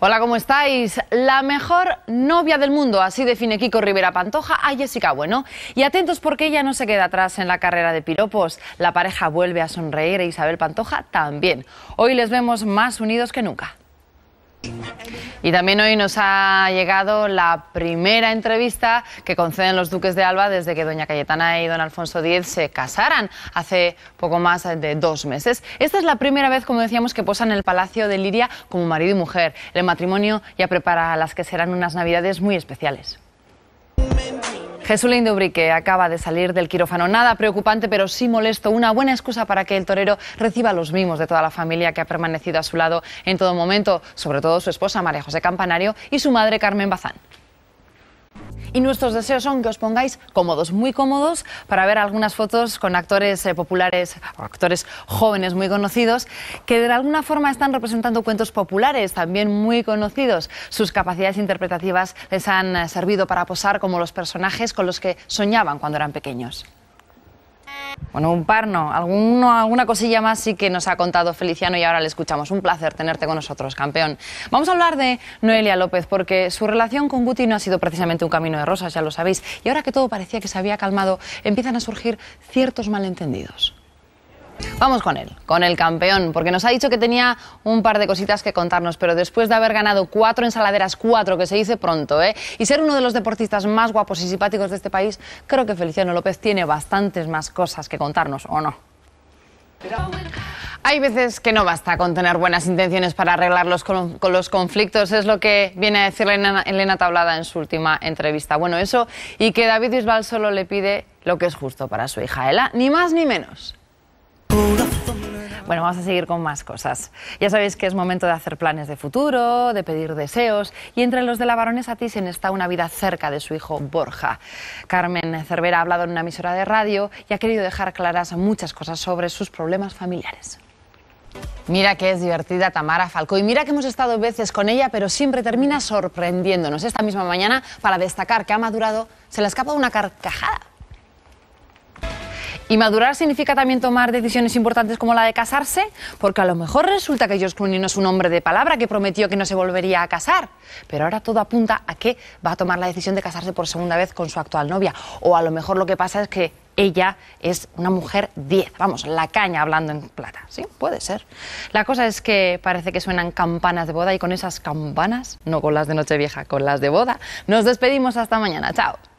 Hola, ¿cómo estáis? La mejor novia del mundo, así define Kiko Rivera Pantoja a Jessica Bueno. Y atentos porque ella no se queda atrás en la carrera de piropos. La pareja vuelve a sonreír e Isabel Pantoja también. Hoy les vemos más unidos que nunca. Y también hoy nos ha llegado la primera entrevista que conceden los duques de Alba desde que doña Cayetana y don Alfonso X se casaran hace poco más de dos meses. Esta es la primera vez, como decíamos, que posan en el Palacio de Liria como marido y mujer. El matrimonio ya prepara las que serán unas navidades muy especiales. Jesulín Dubrique acaba de salir del quirófano. Nada preocupante, pero sí molesto. Una buena excusa para que el torero reciba los mimos de toda la familia que ha permanecido a su lado en todo momento, sobre todo su esposa María José Campanario y su madre Carmen Bazán. Y nuestros deseos son que os pongáis cómodos, muy cómodos, para ver algunas fotos con actores populares eh, populares, actores jóvenes muy conocidos, que de alguna forma están representando cuentos populares también muy conocidos. Sus capacidades interpretativas les han eh, servido para posar como los personajes con los que soñaban cuando eran pequeños. Bueno, un par no. alguna cosilla más sí que nos ha contado Feliciano y ahora le escuchamos. Un placer tenerte con nosotros, campeón. Vamos a hablar de Noelia López, porque su relación con Guti no ha sido precisamente un camino de rosas, ya lo sabéis. Y ahora que todo parecía que se había calmado, empiezan a surgir ciertos malentendidos. Vamos con él, con el campeón, porque nos ha dicho que tenía un par de cositas que contarnos, pero después de haber ganado cuatro ensaladeras, cuatro, que se dice pronto, ¿eh? y ser uno de los deportistas más guapos y simpáticos de este país, creo que Feliciano López tiene bastantes más cosas que contarnos, ¿o no? Hay veces que no basta con tener buenas intenciones para arreglar los, con, los conflictos, es lo que viene a decir Elena, Tablada en su última entrevista. Bueno, eso, y que David Isbal solo le pide lo que es justo para su hija Ela, ni más ni menos. Bueno, vamos a seguir con más cosas. Ya sabéis que es momento de hacer planes de futuro, de pedir deseos, y entre los de la baronesa Thyssen está una vida cerca de su hijo Borja. Carmen Cervera ha hablado en una emisora de radio y ha querido dejar claras muchas cosas sobre sus problemas familiares. Mira que es divertida Tamara Falco y mira que hemos estado veces con ella, pero siempre termina sorprendiéndonos. Esta misma mañana, para destacar que ha madurado, se le escapa una carcajada. Y madurar significa también tomar decisiones importantes como la de casarse, porque a lo mejor resulta que George Clooney no es un hombre de palabra que prometió que no se volvería a casar, pero ahora todo apunta a que va a tomar la decisión de casarse por segunda vez con su actual novia, o a lo mejor lo que pasa es que ella es una mujer 10, vamos, la caña hablando en plata, sí, puede ser. La cosa es que parece que suenan campanas de boda y con esas campanas, no con las de Nochevieja, con las de boda, nos despedimos hasta mañana, chao.